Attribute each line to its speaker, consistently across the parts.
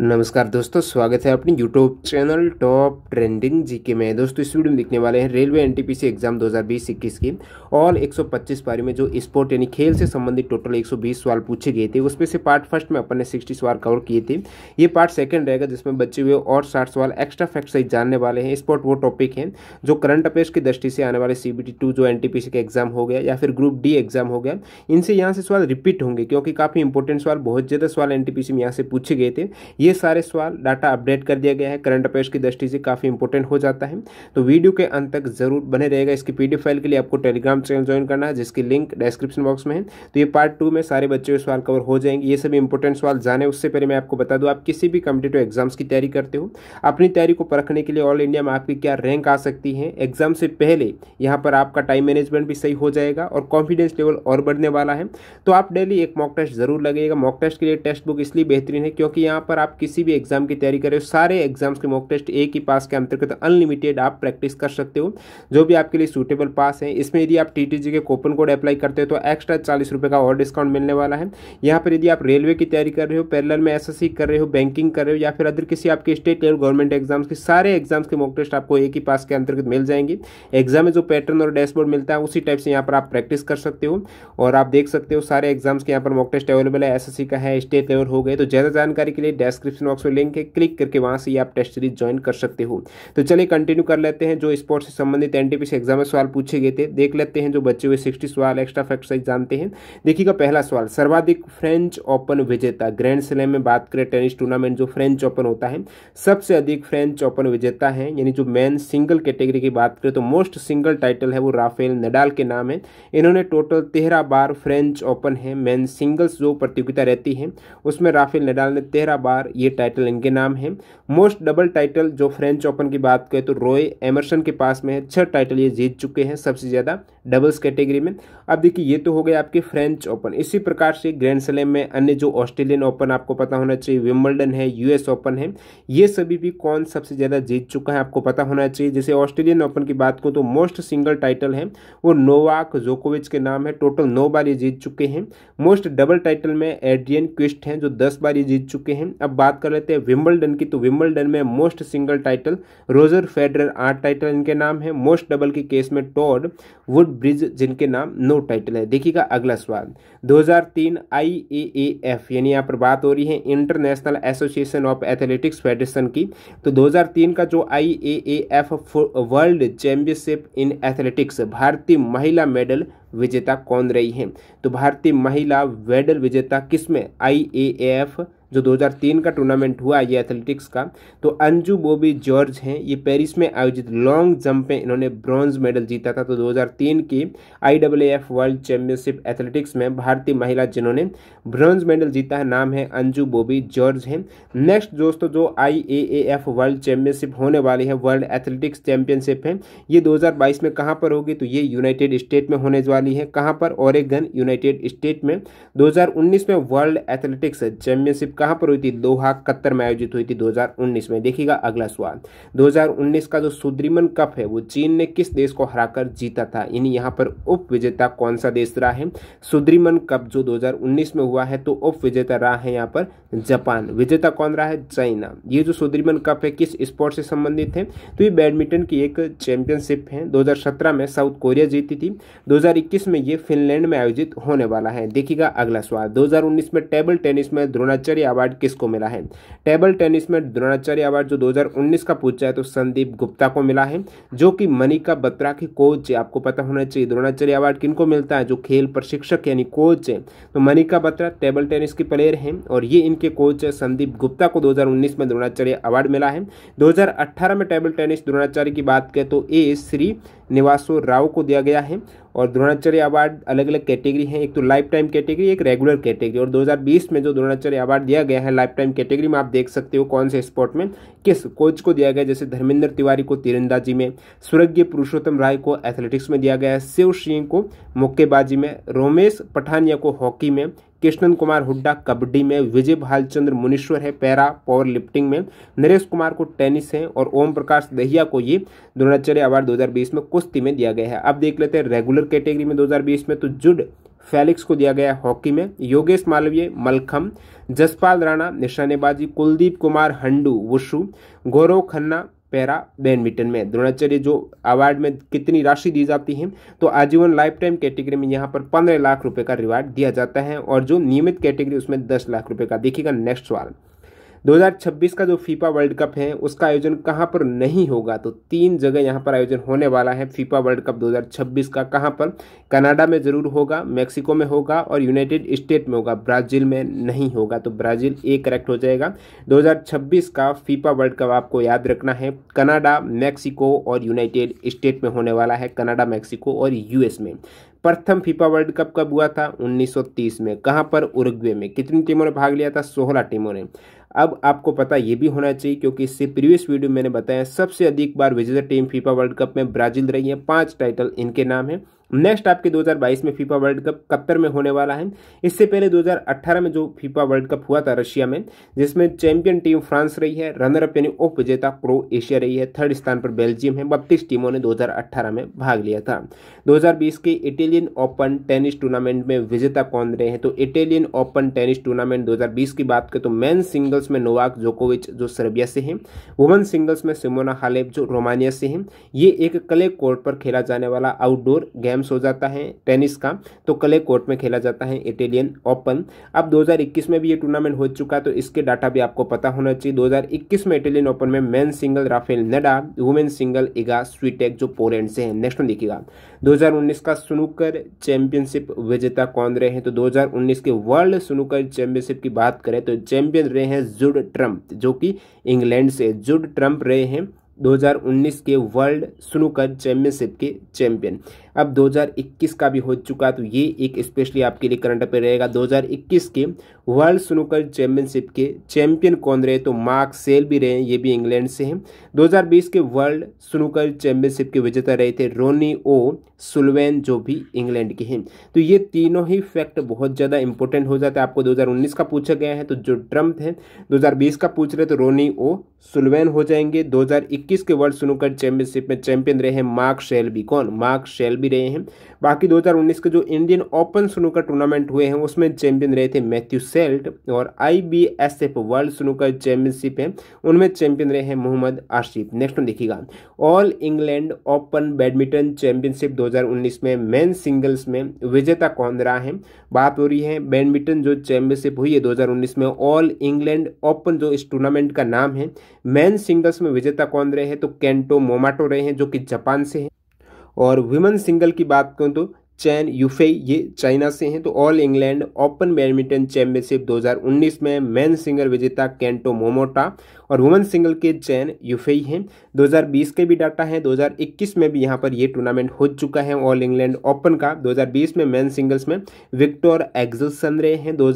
Speaker 1: नमस्कार दोस्तों स्वागत है अपनी YouTube channel top trending GK में दोस्तों इस वीडियो में देखने वाले हैं रेलवे एनटीपीसी एग्जाम 2020 हज़ार की ऑल 125 पारी में जो स्पोर्ट यानी खेल से संबंधित टोटल 120 सवाल पूछे गए थे उसमें से पार्ट फर्स्ट में अपन ने 60 सवाल कवर किए थे ये पार्ट सेकेंड रहेगा जिसमें बचे हुए और साठ सवाल एक्स्ट्रा फैक्ट सहित जानने वाले हैं स्पोर्ट वो टॉपिक है जो करंट अफेयर्स की दृष्टि से आने वाले सी जो एन का एग्जाम हो गया या फिर ग्रुप डी एग्जाम हो गया इनसे यहाँ से सवाल रिपीट होंगे क्योंकि काफ़ी इंपॉर्टेंट सवाल बहुत ज़्यादा सवाल एन में यहाँ से पूछे गए थे ये सारे सवाल डाटा अपडेट कर दिया गया है करंट अफेयर्स की दृष्टि से काफ़ी इंपॉर्टेंट हो जाता है तो वीडियो के अंत तक जरूर बने रहेगा इसकी पी फाइल के लिए आपको टेलीग्राम चैनल ज्वाइन करना है जिसकी लिंक डिस्क्रिप्शन बॉक्स में है तो ये पार्ट टू में सारे बच्चों के सवाल कवर हो जाएंगे ये सभी इंपॉर्टेंट सवाल जाने उससे पहले मैं आपको बता दूँ आप किसी भी कम्पिटेटिव एग्जाम्स की तैयारी करते हो अपनी तैयारी को परखने के लिए ऑल इंडिया में आपकी क्या रैंक आ सकती है एग्जाम से पहले यहाँ पर आपका टाइम मैनेजमेंट भी सही हो जाएगा और कॉन्फिडेंस लेवल और बढ़ने वाला है तो आप डेली एक मॉक टेस्ट जरूर लगेगा मॉक टेस्ट के लिए टेक्स्ट बुक इसलिए बेहतरीन है क्योंकि यहाँ पर आप किसी भी एग्जाम की तैयारी करें सारे एग्जाम्स के मॉक टेस्ट एक ही पास के अंतर्गत अनलिमिटेड आप प्रैक्टिस कर सकते हो जो भी आपके लिए सूटेबल पास है इसमें यदि आप टी के कूपन कोड अप्लाई करते हो तो एक्स्ट्रा चालीस रुपये का और डिस्काउंट मिलने वाला है यहाँ पर यदि आप रेलवे की तैयारी कर रहे हो पैरल में एस कर रहे हो बैंकिंग कर रहे हो या फिर अदर किसी आपके स्टेट लेवल गवर्नमेंट एग्जाम्स के सारे एग्जाम्स के मॉक टेस्ट आपको एक ही पास के अंतर्गत मिल जाएंगे एग्जाम में जो पैटर्न और डैशबोर्ड मिलता है उसी टाइप से यहाँ पर आप प्रैक्टिस कर सकते हो और आप देख सकते हो सारे एग्जाम्स के यहाँ पर मॉक टेस्ट अवेलेबल है एस का है स्टेट लेवल हो गए तो ज़्यादा जानकारी के लिए डेस्क डिस्क्रिप्शन बॉक्स में लिंक है क्लिक करके वहाँ से ये आप टेस्ट सीरीज ज्वाइन कर सकते हो तो चलिए कंटिन्यू कर लेते हैं जो स्पोर्ट्स से संबंधित एन एग्जाम में सवाल पूछे गए थे देख लेते हैं जो बच्चे हुए सिक्सटी सवाल एक्स्ट्रा फैक्ट साइज जानते हैं देखिएगा पहला सवाल सर्वाधिक फ्रेंच ओपन विजेता ग्रैंड स्लैम में बात करें टेनिस टूर्नामेंट जो फ्रेंच ओपन होता है सबसे अधिक फ्रेंच ओपन विजेता है यानी जो मैन सिंगल कैटेगरी की बात करें तो मोस्ट सिंगल टाइटल है वो राफेल नडाल के नाम है इन्होंने टोटल तेरह बार फ्रेंच ओपन है मैन सिंगल्स जो प्रतियोगिता रहती है उसमें राफेल नडाल ने तेरह बार ये टाइटल इनके नाम है मोस्ट डबल टाइटल जो फ्रेंच ओपन की बात करें तो रॉय एमरसन के पास में है छह टाइटल ये जीत चुके हैं सबसे ज़्यादा डबल्स कैटेगरी में अब देखिए ये तो हो गया आपके फ्रेंच ओपन इसी प्रकार से ग्रैंड स्लैम में अन्य जो ऑस्ट्रेलियन ओपन आपको पता होना चाहिए विम्बल्डन है यूएस ओपन है ये सभी भी कौन सबसे ज़्यादा जीत चुका है आपको पता होना चाहिए जैसे ऑस्ट्रेलियन ओपन की बात करूँ तो मोस्ट सिंगल टाइटल है वो नोवाक जोकोविच के नाम है टोटल नौ बार ये जीत चुके हैं मोस्ट डबल टाइटल में एड्रियन क्विस्ट हैं जो दस बार ये जीत चुके हैं अब बात कर लेते हैं विम्बलडन की तो विम्बलडन में most single title Roger Federer आठ टाइटल इनके नाम है मोस्ट डबल के केस में टॉड वुड ब्रिज जिनके नाम नो टाइटल है देखिएगा अगला सवाल 2003 आईएएएफ यानी यहाँ पर बात हो रही है international association of athletics federation की तो दो का जो I world championship in athletics भारतीय महिला मेडल विजेता कौन रही है तो भारतीय महिला मेडल विजेता किसमें आई ए एफ जो 2003 का टूर्नामेंट हुआ ये एथलेटिक्स का तो अंजू बोबी जॉर्ज हैं ये पेरिस में आयोजित लॉन्ग जंप में इन्होंने ब्रॉन्ज मेडल जीता था तो 2003 की I F world championship athletics में भारतीय महिला जिन्होंने ब्रॉन्ज मेडल जीता है नाम है अंजू बोबी जॉर्ज हैं नेक्स्ट दोस्तों जो I A F world championship होने वाली है वर्ल्ड एथलेटिक्स चैंपियनशिप है ये दो में कहाँ पर होगी तो ये यूनाइटेड स्टेट में होने वाली है कहाँ पर ओरेगन यूनाइटेड स्टेट में दो में वर्ल्ड एथलेटिक्स चैंपियनशिप कहाँ पर हुई थी दोहा कत्तर में आयोजित हुई थी 2019 में देखिएगा अगला सवाल 2019 का जो सुद्रीमन कप है वो चीन ने किस देश को हराकर जीता था यानी यहाँ पर उप विजेता कौन सा देश रहा है सुद्रीमन कप जो 2019 में हुआ है तो उप विजेता रहा है यहाँ पर जापान विजेता कौन रहा है चाइना ये जो सुद्रीमन कप है किस स्पोर्ट से संबंधित है तो ये बैडमिंटन की एक चैंपियनशिप है दो में साउथ कोरिया जीती थी दो में ये फिनलैंड में आयोजित होने वाला है देखिएगा अगला सवाल दो में टेबल टेनिस में द्रोणाचार्य अवार्ड किसको मिला है टेबल टेनिस में द्रोणाचार्य अवार्ड जो 2019 का पूछा है तो संदीप गुप्ता को मिला है जो कि मनिका बत्रा के कोच है आपको पता होना चाहिए द्रोणाचार्य अवार्ड किनको मिलता है जो खेल प्रशिक्षक यानी कोच है तो मनिका बत्रा टेबल टेनिस की प्लेयर हैं और ये इनके कोच है संदीप गुप्ता को दो में द्रोणाचार्य अवार्ड मिला है दो में टेबल टेनिस द्रोणाचार्य की बात करें तो ए श्री निवासो राव को दिया गया है और द्रोणाचार्य अवार्ड अलग अलग कैटेगरी हैं एक तो लाइफ टाइम कैटेगरी एक रेगुलर कैटेगरी और 2020 में जो द्रोणाचार्य अवार्ड दिया गया है लाइफ टाइम कैटेगरी में आप देख सकते हो कौन से स्पोर्ट में किस कोच को दिया गया जैसे धर्मेंद्र तिवारी को तीरंदाजी में स्वर्गीय पुरुषोत्तम राय को एथलेटिक्स में दिया गया है शिव सिंह को मुक्केबाजी में रोमेश पठानिया को हॉकी में कृष्णन कुमार हुड्डा कबड्डी में विजय भालचंद्र मुनीश्वर है पैरा पावर लिफ्टिंग में नरेश कुमार को टेनिस है और ओम प्रकाश दहिया को ये द्रोणाचार्य अवार्ड 2020 में कुश्ती में दिया गया है अब देख लेते हैं रेगुलर कैटेगरी में 2020 में तो जुड फेलिक्स को दिया गया है हॉकी में योगेश मालवीय मलखम जसपाल राणा निशानेबाजी Kuldeep Kumar Handoo wushu Gaurav Khanna para badminton में द्रोणाचार्य जो अवार्ड में कितनी राशि दी जाती है तो आजीवन लाइफ टाइम कैटेगरी में यहाँ पर पंद्रह लाख रुपए का रिवार्ड दिया जाता है और जो नियमित कैटेगरी उसमें दस लाख रुपए का देखिएगा नेक्स्ट सवाल 2026 का जो फीफा वर्ल्ड कप है उसका आयोजन कहाँ पर नहीं होगा तो तीन जगह यहाँ पर आयोजन होने वाला है फीफा वर्ल्ड कप 2026 का कहाँ पर कनाडा में ज़रूर होगा मैक्सिको में होगा और यूनाइटेड स्टेट में होगा ब्राज़ील में नहीं होगा तो ब्राज़ील ए करेक्ट हो जाएगा 2026 का फीफा वर्ल्ड कप आपको याद रखना है कनाडा मैक्सिको और यूनाइटेड स्टेट में होने वाला है कनाडा मैक्सिको और यू में प्रथम फीफा वर्ल्ड कप कब हुआ था 1930 में कहाँ पर उरुग्वे में कितनी टीमों ने भाग लिया था सोलह टीमों ने अब आपको पता ये भी होना चाहिए क्योंकि इससे प्रीवियस वीडियो मैंने बताया सबसे अधिक बार विजेता टीम फीफा वर्ल्ड कप में ब्राजील रही है पाँच टाइटल इनके नाम है नेक्स्ट आपके 2022 में फीफा वर्ल्ड कप कतर में होने वाला है इससे पहले 2018 में जो फीफा वर्ल्ड कप हुआ था रशिया में जिसमें चैंपियन टीम फ्रांस रही है अप यानी उप विजेता प्रो एशिया रही है थर्ड स्थान पर बेल्जियम है बत्तीस टीमों ने 2018 में भाग लिया था 2020 के इटालियन ओपन टेनिस टूर्नामेंट में विजेता कौन रहे हैं तो इटालियन ओपन टेनिस टूर्नामेंट दो की बात करें तो मैन सिंगल्स में नोवाक जोकोविच जो सर्बिया से है वुमेन सिंगल्स में सिमोना हालेप जो रोमानिया से है ये एक कले कोर्ट पर खेला जाने वाला आउटडोर गेम स्लैम्स हो जाता है टेनिस का तो कले कोर्ट में खेला जाता है इटेलियन ओपन अब 2021 में भी ये टूर्नामेंट हो चुका तो इसके डाटा भी आपको पता होना चाहिए 2021 में इटेलियन ओपन में men single Rafael Nadal women single Iga Swiatek जो पोलैंड से है नेक्स्ट में देखिएगा दो का स्नूकर चैंपियनशिप विजेता कौन रहे हैं तो दो के वर्ल्ड स्नूकर चैंपियनशिप की बात करें तो चैंपियन रहे हैं जुड ट्रम्प जो कि इंग्लैंड से जुड ट्रम्प रहे हैं 2019 के वर्ल्ड स्नूकर चैंपियनशिप के चैंपियन अब 2021 का भी हो चुका तो ये एक स्पेशली आपके लिए करंट अफेयर रहेगा 2021 के वर्ल्ड स्नूकर चैंपियनशिप के चैंपियन कौन रहे तो मार्क सेल भी रहे ये भी इंग्लैंड से हैं 2020 के वर्ल्ड स्नूकर चैंपियनशिप के विजेता रहे थे रोनी ओ सुलवेन जो भी इंग्लैंड के हैं तो ये तीनों ही फैक्ट बहुत ज़्यादा इंपॉर्टेंट हो जाता है आपको दो का पूछा गया है तो जो ट्रम्प है दो का पूछ रहे तो रोनी ओ सुलवेन हो जाएंगे दो के वर्ल्ड स्नूकर चैंपियनशिप में चैंपियन रहे हैं मार्क शेल्बी कौन मार्क शेल्बी भी रहे हैं बाकी 2019 के जो इंडियन ओपन स्नूकर टूर्नामेंट हुए हैं उसमें चैंपियन रहे थे मैथ्यू सेल्ट और I B S F world snooker championship है उनमें चैंपियन रहे हैं मोहम्मद आशिफ नेक्स्ट वन देखिएगा All England Open badminton championship 2019 में मैन सिंगल्स में विजेता कौन रहा है बात हो रही है बैडमिंटन जो चैंपियनशिप हुई है 2019 में ऑल इंग्लैंड ओपन जो इस टूर्नामेंट का नाम है मैन सिंगल्स में विजेता कौन रहे हैं तो कैंटो मोमाटो रहे हैं जो कि जापान से हैं और वुमेन सिंगल की बात करूँ तो चैन यूफे ये चाइना से हैं तो All England Open badminton championship 2019 में मेन सिंगल विजेता कैंटो मोमोटा और वुमेन सिंगल के चैन यूफेई हैं 2020 के भी डाटा हैं 2021 में भी यहाँ पर ये टूर्नामेंट हो चुका है ऑल इंग्लैंड ओपन का 2020 में मेन सिंगल्स में विक्टोर एग्जल रहे हैं दो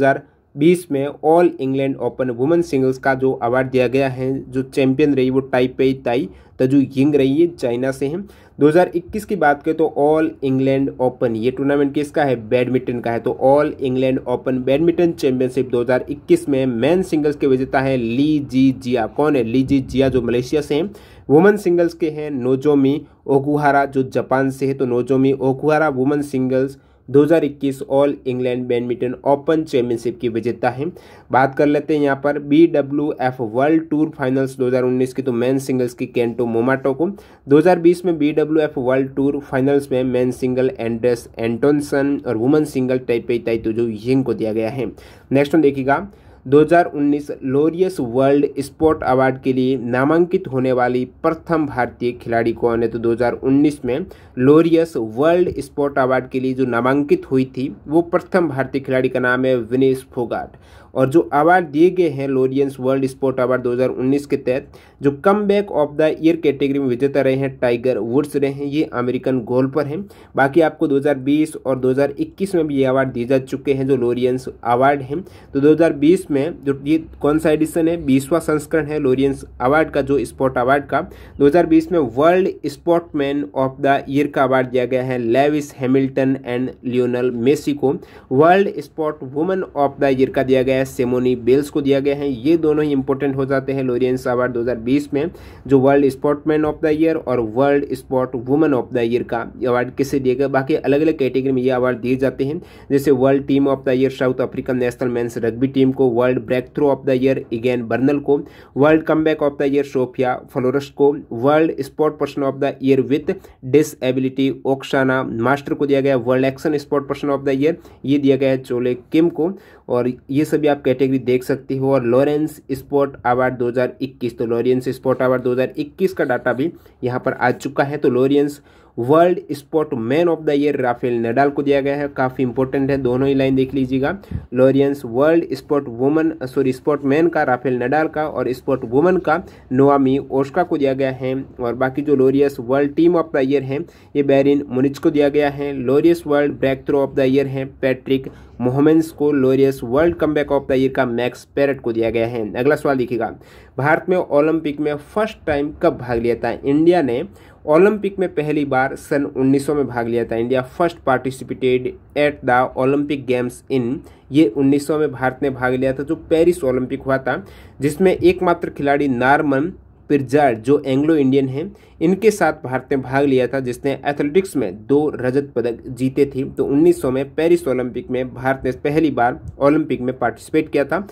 Speaker 1: बीस में All England Open women singles का जो अवार्ड दिया गया है जो चैंपियन रही वो पे ताई तजु यिंग रही है चाइना से हैं 2021 की बात करें तो ऑल इंग्लैंड ओपन ये टूर्नामेंट किसका है बैडमिंटन का है तो All England Open badminton championship 2021 में मैन सिंगल्स के विजेता है ली जी जिया कौन है ली जी जिया जो मलेशिया से हैं वुमेन सिंगल्स के हैं नोजोमी ओकुहारा जो जापान से है तो Nozomi Okuhara women singles 2021 All England badminton open championship की विजेता है बात कर लेते हैं यहाँ पर B W F world tour finals 2019 की तो मेन सिंगल्स की कैंटो मोमाटो को 2020 में B W F world tour finals में मेन सिंगल एंड्रेस एंटोनसन और वुमेन सिंगल टाइपेई जो यिंग को दिया गया है नेक्स्ट देखिएगा 2019 लोरियस वर्ल्ड स्पोर्ट अवार्ड के लिए नामांकित होने वाली प्रथम भारतीय खिलाड़ी कौन है तो 2019 में लोरियस वर्ल्ड स्पोर्ट अवार्ड के लिए जो नामांकित हुई थी वो प्रथम भारतीय खिलाड़ी का नाम है विनेश फोगाट और जो अवार्ड दिए गए हैं लोरियंस वर्ल्ड स्पोर्ट अवार्ड 2019 के तहत जो come back of the year category में विजेता रहे हैं टाइगर वुड्स रहे हैं ये अमेरिकन गोल पर हैं बाकी आपको 2020 और 2021 में भी ये अवार्ड दिए जा चुके हैं जो लोरियंस अवार्ड हैं तो 2020 में जो ये कौन सा एडिशन है बीसवा संस्करण है लोरियंस अवार्ड का जो स्पोर्ट अवार्ड का दो में world sportsman of the year का अवार्ड दिया गया है Lewis Hamilton and Lionel Messi को world sport women of the year का दिया गया है सेमोनी बेल्स को दिया गया है ये दोनों ही इंपॉर्टेंट हो जाते हैं लोरियंस अवार्ड 2020 में जो world sportsman of the year और world sport women of the year का अवार्ड किसे दिया गया बाकी अलग अलग कैटेगरी में ये अवार्ड दिए जाते हैं जैसे world team of the year South African national men's rugby team को world breakthrough of the year Egan Bernal को world come of the year Sofia Flores को world sport person of the year with disability Oksana Masters को दिया गया world action sport person of the year ये दिया गया है चोले किम को और ये सभी आप कैटेगरी देख सकते हो और लॉरेंस स्पोर्ट अवार्ड 2021 तो लॉरेंस स्पोर्ट अवार्ड 2021 का डाटा भी यहाँ पर आ चुका है तो Laureus world sport man of the year Rafael Nadal को दिया गया है काफ़ी इंपॉर्टेंट है दोनों ही लाइन देख लीजिएगा Laureus world sport woman sorry sport man का राफेल नडाल का और स्पोर्ट वुमन का नोआमी ओस्का को दिया गया है और बाकी जो Laureus world team of the year है ये बैरिन मुनिच को दिया गया है Laureus world breakthrough of the year है पैट्रिक मोहमेंस को Laureus world comeback of the year का मैक्स पैरट को दिया गया है अगला सवाल देखिएगा भारत में ओलंपिक में फर्स्ट टाइम कब भाग लिया था इंडिया ने ओलंपिक में पहली बार सन 1900 में भाग लिया था India first participated at the Olympic games in ये 1900 में भारत ने भाग लिया था जो पेरिस ओलंपिक हुआ था जिसमें एकमात्र खिलाड़ी नार्मन पिरजार जो एंग्लो इंडियन हैं इनके साथ भारत ने भाग लिया था जिसने एथलेटिक्स में दो रजत पदक जीते थे तो 1900 में पेरिस ओलंपिक में भारत ने पहली बार ओलंपिक में पार्टिसिपेट किया था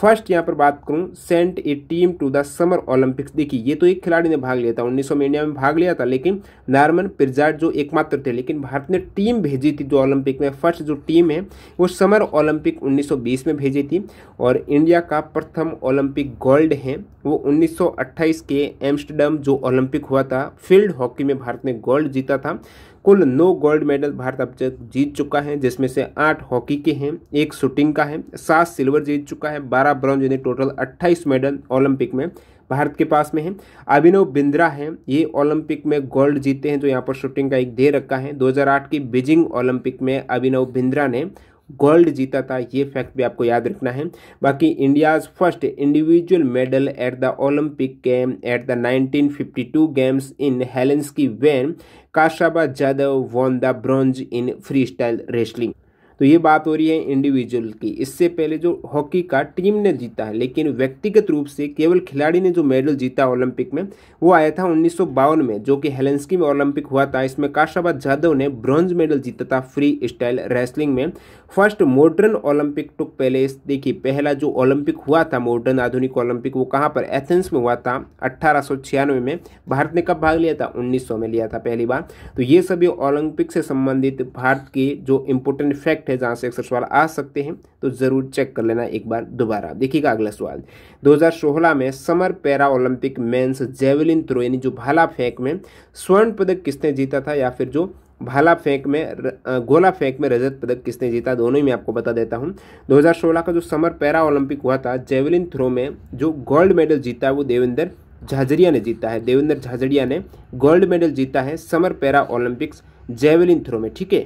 Speaker 1: फर्स्ट यहाँ पर बात करूँ sent a team to the summer Olympics देखिए ये तो एक खिलाड़ी ने भाग लिया था उन्नीस में इंडिया में भाग लिया था लेकिन नारमन पिर्जाट जो एकमात्र थे लेकिन भारत ने टीम भेजी थी जो ओलंपिक में फर्स्ट जो टीम है वो समर ओलंपिक 1920 में भेजी थी और इंडिया का प्रथम ओलंपिक गोल्ड है वो उन्नीस के एम्स्टर्डम जो ओलंपिक हुआ था फील्ड हॉकी में भारत ने गोल्ड जीता था कुल नौ गोल्ड मेडल भारत अब तक जीत चुका है जिसमें से आठ हॉकी के हैं एक शूटिंग का है सात सिल्वर जीत चुका है बारह ब्रॉन्ज यानी टोटल अट्ठाईस मेडल ओलंपिक में भारत के पास में है अभिनव बिंद्रा है ये ओलंपिक में गोल्ड जीते हैं तो यहाँ पर शूटिंग का एक दे रखा है 2008 की बीजिंग ओलंपिक में अभिनव बिंद्रा ने गोल्ड जीता था ये फैक्ट भी आपको याद रखना है बाकी India's first individual medal at the Olympic game at the 1952 games in Helsinki की when Kashaba Jadhav won the bronze in freestyle wrestling. तो ये बात हो रही है इंडिविजुअल की इससे पहले जो हॉकी का टीम ने जीता है लेकिन व्यक्तिगत रूप से केवल खिलाड़ी ने जो मेडल जीता ओलंपिक में वो आया था उन्नीस में जो कि हेलेंसकी में ओलंपिक हुआ था इसमें काशाबाद जाधव ने ब्रॉन्ज मेडल जीता था फ्री स्टाइल रेसलिंग में फर्स्ट मॉडर्न ओलंपिक टुक पहले देखिए पहला जो ओलंपिक हुआ था मॉडर्न आधुनिक ओलंपिक वो कहाँ पर एथेंस में हुआ था अट्ठारह में भारत ने कब भाग लिया था उन्नीस में लिया था पहली बार तो ये सभी ओलंपिक से संबंधित भारत के जो इम्पोर्टेंट फैक्ट करेक्ट है जहाँ से अक्सर सवाल आ सकते हैं तो ज़रूर चेक कर लेना एक बार दोबारा देखिएगा अगला सवाल 2016 में summer para Olympic men's javelin throw यानी जो भाला फेंक में स्वर्ण पदक किसने जीता था या फिर जो भाला फेंक में गोला फेंक में रजत पदक किसने जीता दोनों ही मैं आपको बता देता हूं 2016 का जो समर पैरा ओलंपिक हुआ था जेवलिन थ्रो में जो गोल्ड मेडल जीता है वो देवेंद्र झाझरिया ने जीता है देवेंद्र झाझरिया ने गोल्ड मेडल जीता है summer para Olympics javelin throw में ठीक है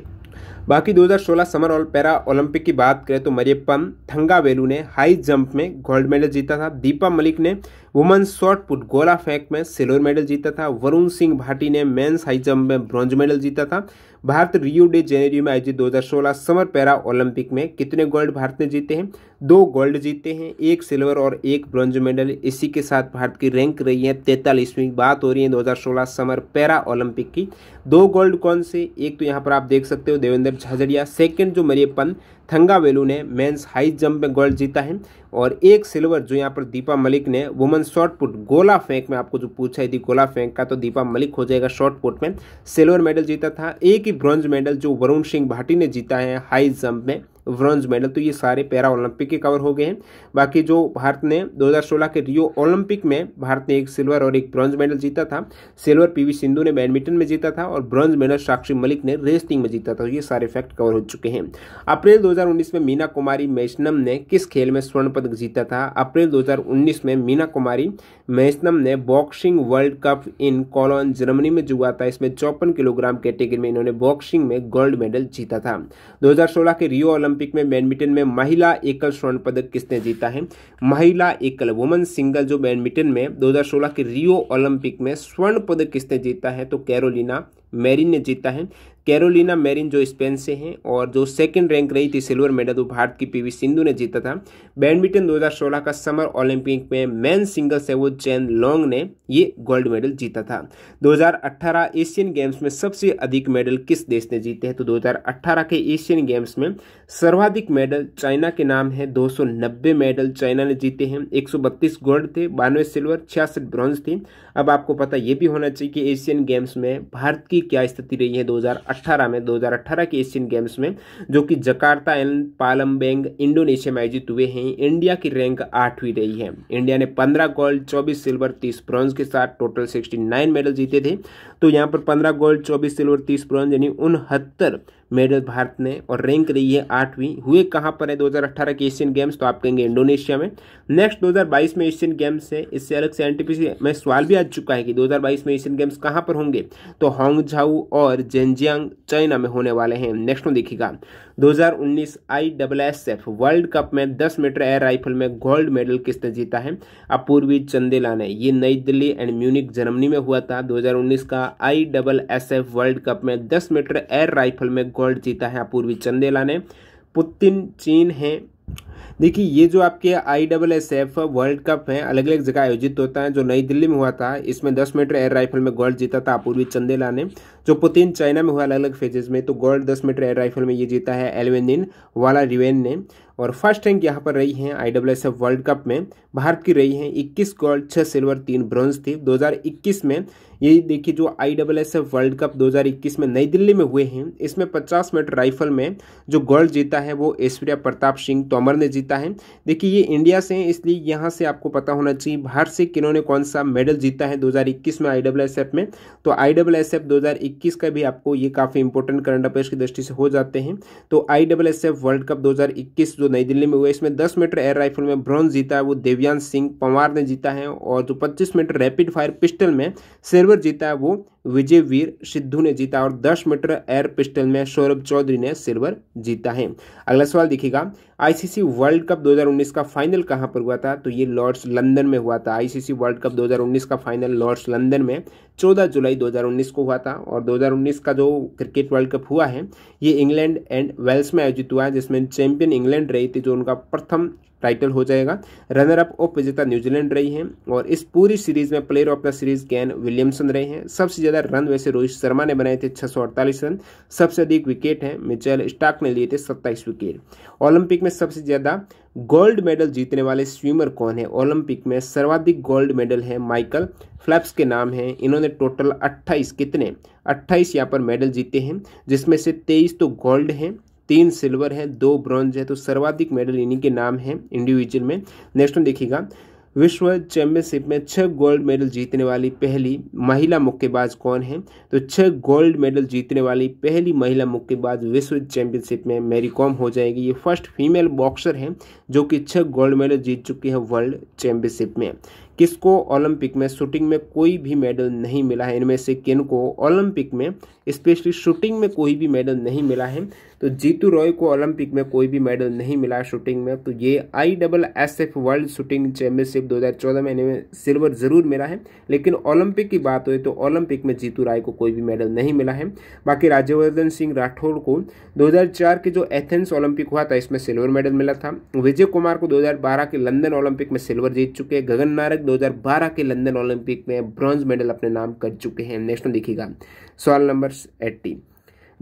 Speaker 1: बाकी 2016 समर और पैरा ओलंपिक की बात करें तो थंगा थंगावेलू ने हाई जंप में गोल्ड मेडल जीता था दीपा मलिक ने वुमन शॉर्ट पुट गोला फेंक में सिल्वर मेडल जीता था वरुण सिंह भाटी ने मेंस हाई जंप में ब्रॉन्ज मेडल जीता था भारत रियो डे जेनेरियो में आयोजित 2016 समर पैरा ओलंपिक में कितने गोल्ड भारत ने जीते हैं दो गोल्ड जीते हैं एक सिल्वर और एक ब्रॉन्ज मेडल इसी के साथ भारत की रैंक रही है तैतालीसवीं बात हो रही है 2016 समर पैरा ओलंपिक की दो गोल्ड कौन से एक तो यहाँ पर आप देख सकते हो देवेंद्र झाझड़िया सेकेंड जो मरियपन थंगावेलू ने मेन्स हाई जंप में गोल्ड जीता है और एक सिल्वर जो यहाँ पर दीपा मलिक ने वुमन शॉर्ट पुट गोला फेंक में आपको जो पूछा है थी गोला फेंक का तो दीपा मलिक हो जाएगा शॉर्ट पुट में सिल्वर मेडल जीता था एक ही ब्रॉन्ज मेडल जो वरुण सिंह भाटी ने जीता है हाई जंप में ब्रॉन्ज मेडल तो ये सारे पैरा ओलंपिक के कवर हो गए हैं बाकी जो भारत ने 2016 के रियो ओलंपिक में भारत ने एक सिल्वर और एक ब्रॉन्ज मेडल जीता था सिल्वर पीवी सिंधु ने बैडमिंटन में जीता था और ब्रॉन्ज मेडल साक्षी मलिक ने रेसलिंग में जीता था ये सारे फैक्ट कवर हो चुके हैं अप्रैल दो में मीना कुमारी मैशनम ने किस खेल में स्वर्ण पदक जीता था अप्रैल दो में मीना कुमारी मैशनम ने boxing world cup in Cologne Germany में जुआ था इसमें चौपन किलोग्राम कैटेगरी में इन्होंने बॉक्सिंग में गोल्ड मेडल जीता था दो के रियो ओलंपिक ओलंपिक में बैडमिंटन में महिला एकल स्वर्ण पदक किसने जीता है महिला एकल वुमन सिंगल जो बैडमिंटन में 2016 के रियो ओलंपिक में स्वर्ण पदक किसने जीता है तो कैरोलिना मैरिन ने जीता है कैरोलिना मेरिन जो स्पेन से हैं और जो सेकंड रैंक रही थी सिल्वर मेडल वो भारत की पीवी सिंधु ने जीता था बैडमिंटन 2016 का समर ओलंपिक में मैन सिंगल से वो चैन लॉन्ग ने ये गोल्ड मेडल जीता था 2018 एशियन गेम्स में सबसे अधिक मेडल किस देश ने जीते हैं तो 2018 के एशियन गेम्स में सर्वाधिक मेडल चाइना के नाम है दो मेडल चाइना ने जीते हैं एक गोल्ड थे बानवे सिल्वर छियासठ ब्रॉन्ज थी अब आपको पता ये भी होना चाहिए कि एशियन गेम्स में भारत की क्या स्थिति रही है दो 2018 में 2018 के एशियन गेम्स में जो कि जकार्ता एंड पालमबेंग इंडोनेशिया में आयोजित हुए हैं इंडिया की रैंक आठवीं रही है इंडिया ने पंद्रह गोल्ड चौबीस सिल्वर तीस ब्रॉन्ज के साथ टोटल सिक्सटी मेडल जीते थे तो यहाँ पर पंद्रह गोल्ड चौबीस सिल्वर तीस ब्रॉन्ज यानी उनहत्तर मेडल भारत ने और रैंक रही है आठवीं हुए कहाँ पर है 2018 के एशियन गेम्स तो आप कहेंगे इंडोनेशिया में नेक्स्ट 2022 में एशियन गेम्स है इससे अलग से एनटीपीसी में सवाल भी आ चुका है कि 2022 में एशियन गेम्स कहाँ पर होंगे तो हांगझाऊ और जेंजियांग चाइना में होने वाले हैं नेक्स्ट में देखिएगा एस एफ वर्ल्ड कप में दस मीटर एयर राइफल में गोल्ड मेडल किसने जीता है अपूर्वी चंदेला ने ये नई दिल्ली एंड म्यूनिक जर्मनी में हुआ था उन्नीस का एफ वर्ल्ड कप में दस मीटर एयर राइफल में गोल्ड जीता है पूर्वी चंदेला ने पुतिन चीन है देखिए ये जो आपके I double S F world cup है अलग अलग जगह आयोजित होता है जो नई दिल्ली में हुआ था इसमें 10 मीटर एयर राइफल में गोल्ड जीता था अपूर्वी चंदेला ने जो पुतिन चाइना में हुआ अलग अलग फेजेस में तो गोल्ड 10 मीटर एयर राइफल में ये जीता है एलवेनिन वाला रिवेन ने और फर्स्ट रैंक यहाँ पर रही है आई वर्ल्ड कप में भारत की रही है इक्कीस गोल्ड छः सिल्वर तीन ब्रॉन्ज थी दो में ये देखिए जो I double S F world cup 2021 में नई दिल्ली में हुए हैं इसमें 50 मीटर राइफल में जो गोल्ड जीता है वो ऐश्वर्या प्रताप सिंह तोमर ने जीता है देखिए ये इंडिया से हैं इसलिए यहाँ से आपको पता होना चाहिए बाहर से किन्होंने कौन सा मेडल जीता है 2021 में आई डबल एस एफ में तो आई डब्ल एस एफ दो का भी आपको ये काफ़ी इंपॉर्टेंट करंट अफेयर्स की दृष्टि से हो जाते हैं तो I double S F world cup इक्कीस जो नई दिल्ली में हुआ इसमें दस मीटर एयर राइफल में ब्रॉन्ज जीता है वो देवयान सिंह पंवार ने जीता है और जो पच्चीस मीटर रैपिड फायर पिस्टल में शेर सर्वर जीता है वो विजय वीर सिद्धू ने जीता और 10 मीटर एयर पिस्टल में सौरभ चौधरी ने सिल्वर जीता है अगला सवाल देखिएगा आईसीसी वर्ल्ड कप 2019 का फाइनल कहां पर हुआ था तो ये लॉर्ड्स लंदन में हुआ था आईसीसी वर्ल्ड कप 2019 का फाइनल लॉर्ड्स लंदन में 14 जुलाई 2019 को हुआ था और 2019 का जो क्रिकेट वर्ल्ड कप हुआ है ये इंग्लैंड एंड वेल्स में आयोजित हुआ है जिसमें चैंपियन इंग्लैंड रही थी जो उनका प्रथम टाइटल हो जाएगा रनर अप ऑफ विजेता न्यूजीलैंड रही है और इस पूरी सीरीज में player of the series Kane Williamson रहे हैं सबसे ज़्यादा चौदह रन वैसे रोहित शर्मा ने बनाए थे छह रन सबसे अधिक विकेट हैं मिचेल स्टाक ने लिए थे 27 विकेट ओलंपिक में सबसे ज़्यादा गोल्ड मेडल जीतने वाले स्विमर कौन है ओलंपिक में सर्वाधिक गोल्ड मेडल है माइकल फ्लैप्स के नाम हैं इन्होंने टोटल 28 कितने 28 यहाँ पर मेडल जीते हैं जिसमें से 23 तो गोल्ड हैं तीन सिल्वर हैं दो ब्रॉन्ज है तो सर्वाधिक मेडल इन्हीं के नाम हैं इंडिविजुअल में नेक्स्ट देखिएगा विश्व चैंपियनशिप में छः गोल्ड मेडल जीतने वाली पहली महिला मुक्केबाज कौन है तो छः गोल्ड मेडल जीतने वाली पहली महिला मुक्केबाज विश्व चैंपियनशिप में मेरी कॉम हो जाएगी ये फर्स्ट फीमेल बॉक्सर हैं जो कि छः गोल्ड मेडल जीत चुकी है वर्ल्ड चैंपियनशिप में किसको ओलंपिक में शूटिंग में कोई भी मेडल नहीं मिला है इनमें से किन को ओलंपिक में स्पेशली शूटिंग में कोई भी मेडल नहीं मिला है तो जीतू रॉय को ओलंपिक में कोई भी मेडल नहीं मिला शूटिंग में तो ये I double S F world shooting championship 2014 में इन्हें सिल्वर ज़रूर मिला है लेकिन ओलंपिक की बात हो तो ओलंपिक में जीतू राय को कोई भी मेडल नहीं मिला है बाकी राज्यवर्धन सिंह राठौड़ को 2004 के जो एथेंस ओलंपिक हुआ था इसमें सिल्वर मेडल मिला था विजय कुमार को दो के लंदन ओलंपिक में सिल्वर जीत चुके हैं गगन नारक दो के लंदन ओलंपिक में ब्रॉन्ज मेडल अपने नाम कर चुके हैं नेशनल लिखेगा सवाल नंबर एट्टीन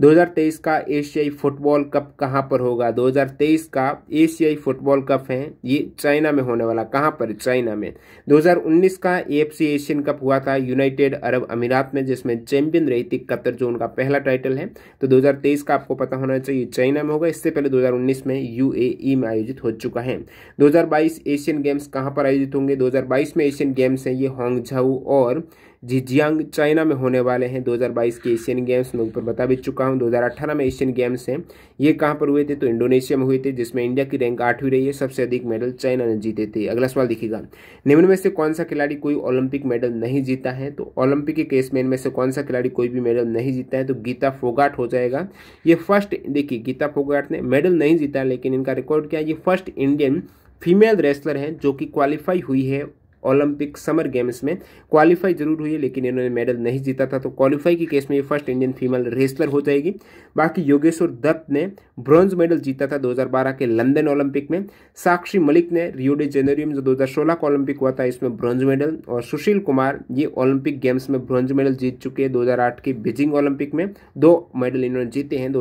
Speaker 1: 2023 का एशियाई फुटबॉल कप कहाँ पर होगा 2023 का एशियाई फुटबॉल कप है ये चाइना में होने वाला कहाँ पर चाइना में 2019 का एएफसी एशियन कप हुआ था यूनाइटेड अरब अमीरात में जिसमें चैंपियन रही थी कतर जो उनका पहला टाइटल है तो 2023 का आपको पता होना चाहिए चाइना में होगा इससे पहले 2019 में यू e में आयोजित हो चुका है दो एशियन गेम्स कहाँ पर आयोजित होंगे दो में एशियन गेम्स हैं ये होंगझाऊ और जिजियांग चाइना में होने वाले हैं 2022 के एशियन गेम्स मैं ऊपर बता भी चुका हूँ 2018 में एशियन गेम्स हैं ये कहाँ पर हुए थे तो इंडोनेशिया में हुए थे जिसमें इंडिया की रैंक आठवीं रही है सबसे अधिक मेडल चाइना ने जीते थे अगला सवाल दिखेगा निम्न में से कौन सा खिलाड़ी कोई ओलंपिक मेडल नहीं जीता है तो ओलंपिक के केस में इनमें से कौन सा खिलाड़ी कोई भी मेडल नहीं जीता है तो गीता फोगाट हो जाएगा ये फर्स्ट देखिए गीता फोगाट ने मेडल नहीं जीता लेकिन इनका रिकॉर्ड क्या है ये फर्स्ट इंडियन फीमेल रेसलर हैं जो कि क्वालिफाई हुई है ओलंपिक समर गेम्स में क्वालिफाई जरूर हुई है लेकिन इन्होंने मेडल नहीं जीता था तो क्वालिफाई के केस में ये फर्स्ट इंडियन फीमेल रेसलर हो जाएगी बाकी योगेश्वर दत्त ने ब्रॉन्ज मेडल जीता था 2012 के लंदन ओलंपिक में साक्षी मलिक ने रियो डे जेनेरियो में जो 2016 का ओलंपिक हुआ था इसमें ब्रॉन्ज मेडल और सुशील कुमार ये ओलंपिक गेम्स में ब्रॉन्ज मेडल जीत चुके हैं आठ के बीजिंग ओलंपिक में दो मेडल इन्होंने जीते हैं